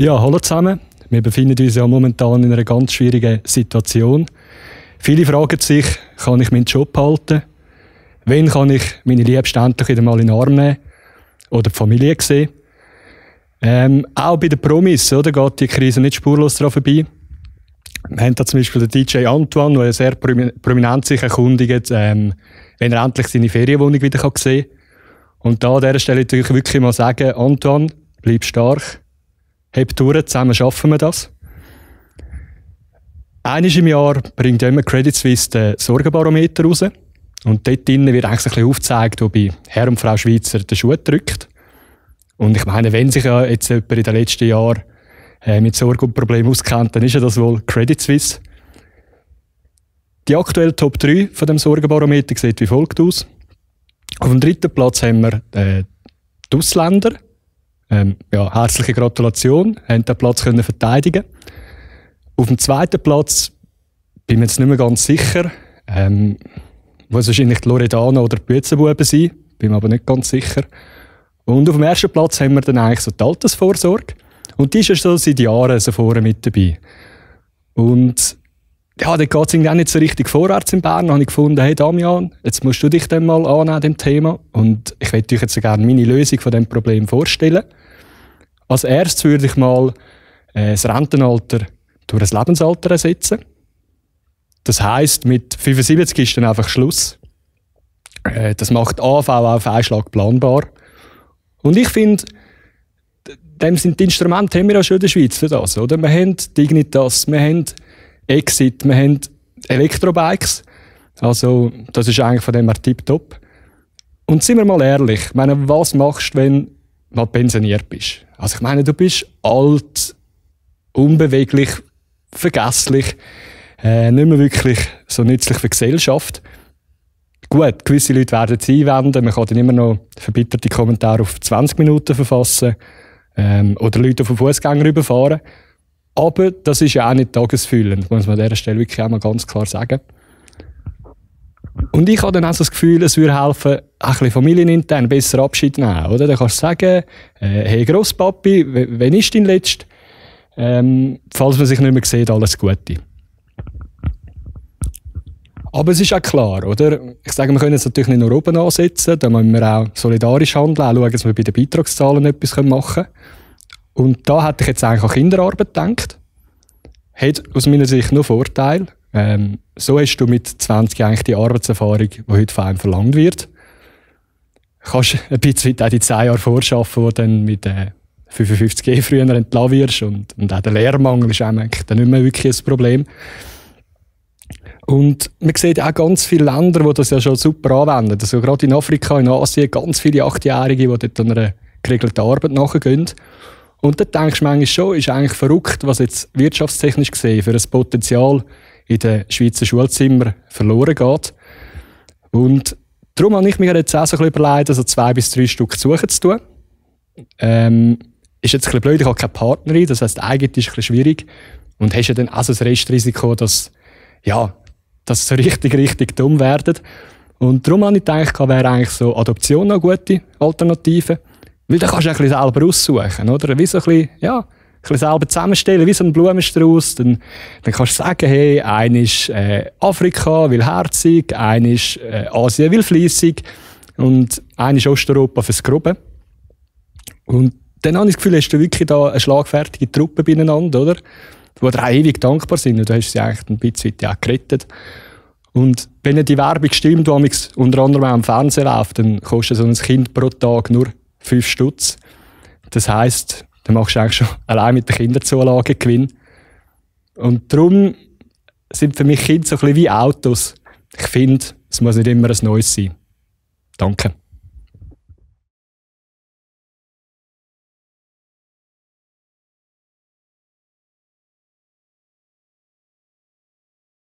Ja, hallo zusammen. Wir befinden uns ja momentan in einer ganz schwierigen Situation. Viele fragen sich, kann ich meinen Job halten? Wen kann ich meine Liebsten endlich wieder mal in den Arm nehmen? Oder die Familie sehen? Ähm, auch bei den Promis oder, geht die Krise nicht spurlos daran vorbei. Wir haben da zum Beispiel den DJ Antoine, der sehr prominent sich erkundigt, ähm, wenn er endlich seine Ferienwohnung wieder sehen kann. Und da an dieser Stelle natürlich wirklich mal sagen, Antoine, bleib stark heb durch, zusammen schaffen wir das. Einmal im Jahr bringt immer Credit Suisse den Sorgenbarometer raus. Und dort drinnen wird eigentlich ein bisschen aufgezeigt, ob bei Herr und Frau Schweizer den Schuh drückt. Und ich meine, wenn sich ja jetzt jemand in den letzten Jahren äh, mit Sorge und Problemen auskennt, dann ist ja das wohl Credit Suisse. Die aktuelle Top 3 von dem Sorgenbarometer sieht wie folgt aus. Auf dem dritten Platz haben wir äh, die Ausländer. Ähm, ja, herzliche Gratulation, haben den Platz können verteidigen. Auf dem zweiten Platz bin ich mir jetzt nicht mehr ganz sicher. Ähm, muss wahrscheinlich die Loredana oder die Büzenbuben sein, bin mir aber nicht ganz sicher. Und auf dem ersten Platz haben wir dann eigentlich so die Altersvorsorge. Und die ist ja schon seit Jahren so vorne mit dabei. Und ja, da geht es irgendwie auch nicht so richtig vorwärts in Bern. Da habe ich gefunden, hey Damian, jetzt musst du dich dann mal annehmen, dem Thema. Und ich werde euch jetzt so gerne meine Lösung von dem Problem vorstellen. Als erstes würde ich mal äh, das Rentenalter durch das Lebensalter ersetzen. Das heißt, mit 75 ist dann einfach Schluss. Äh, das macht AV auf einen Schlag planbar. Und ich finde, dem sind die Instrumente haben wir ja schon in der Schweiz für das, oder? Wir haben Dignitas, wir haben Exit. Wir haben Elektrobikes. Also, das ist eigentlich von dem her tipptopp. Und sind wir mal ehrlich, ich meine, was machst du, wenn du mal pensioniert bist? Also, ich meine, du bist alt, unbeweglich, vergesslich, äh, nicht mehr wirklich so nützlich für die Gesellschaft. Gut, gewisse Leute werden es einwenden. Man kann dann immer noch verbitterte Kommentare auf 20 Minuten verfassen ähm, oder Leute auf den Fußgänger überfahren. Aber das ist ja auch nicht tagesfüllend, muss man an dieser Stelle wirklich auch mal ganz klar sagen. Und ich habe dann auch so das Gefühl, es würde helfen, ein bisschen familienintern besser Abschied zu nehmen, oder? Dann kannst du sagen, äh, hey Grosspapi, wann ist dein Letzt? Ähm, falls man sich nicht mehr sieht, alles Gute. Aber es ist auch klar, oder? Ich sage, wir können es natürlich nicht nur oben ansetzen, da müssen wir auch solidarisch handeln, auch schauen, dass wir bei den Beitragszahlen etwas machen können. Und da hätte ich jetzt eigentlich an Kinderarbeit gedacht. Hat aus meiner Sicht nur Vorteil. Ähm, so hast du mit 20 eigentlich die Arbeitserfahrung, die heute von einem verlangt wird. Du kannst ein bisschen auch die 10 Jahre vorschaffen, die dann mit äh, 55 G früher entlassen wirst. Und, und auch der Lehrmangel ist eigentlich dann nicht mehr wirklich ein Problem. Und man sieht auch ganz viele Länder, die das ja schon super anwenden. Also gerade in Afrika, in Asien, ganz viele Achtjährige, die dort einer geregelten Arbeit nachgehen. Und dann denkst du manchmal schon, ist eigentlich verrückt, was jetzt wirtschaftstechnisch gesehen für das Potenzial in den Schweizer Schulzimmern verloren geht. Und darum habe ich mir jetzt auch so ein bisschen überlegt, also zwei bis drei Stück zu suchen zu tun. Ähm, ist jetzt ein bisschen blöd, ich habe keine Partnerin, das heisst, eigentlich ist ein bisschen schwierig. Und hast ja dann auch so das Restrisiko, dass, ja, dass so richtig, richtig dumm werden. Und darum habe ich gedacht, wäre eigentlich so Adoption eine gute Alternative. Weil da kannst du ja ein bisschen selber aussuchen, oder? Wie so ein bisschen, ja, ein bisschen selber zusammenstellen, wie so ein Blumenstrauß. Dann, dann kannst du sagen, hey, ein ist äh, Afrika, will herzig, ein ist äh, Asien, will fließig und ein ist Osteuropa fürs Gruben. Und dann habe ich das Gefühl, hast du wirklich da eine schlagfertige Truppe beieinander, oder? Die dir ewig dankbar sind. Und du hast sie eigentlich ein bisschen auch gerettet. Und wenn die Werbung stimmt, die unter anderem auch im Fernsehen läuft, dann kostet so ein Kind pro Tag nur fünf Stutz. Das heisst, dann machst du eigentlich schon allein mit der Kinderzulage Gewinn. Und darum sind für mich Kinder so ein bisschen wie Autos. Ich finde, es muss nicht immer ein neues sein. Danke.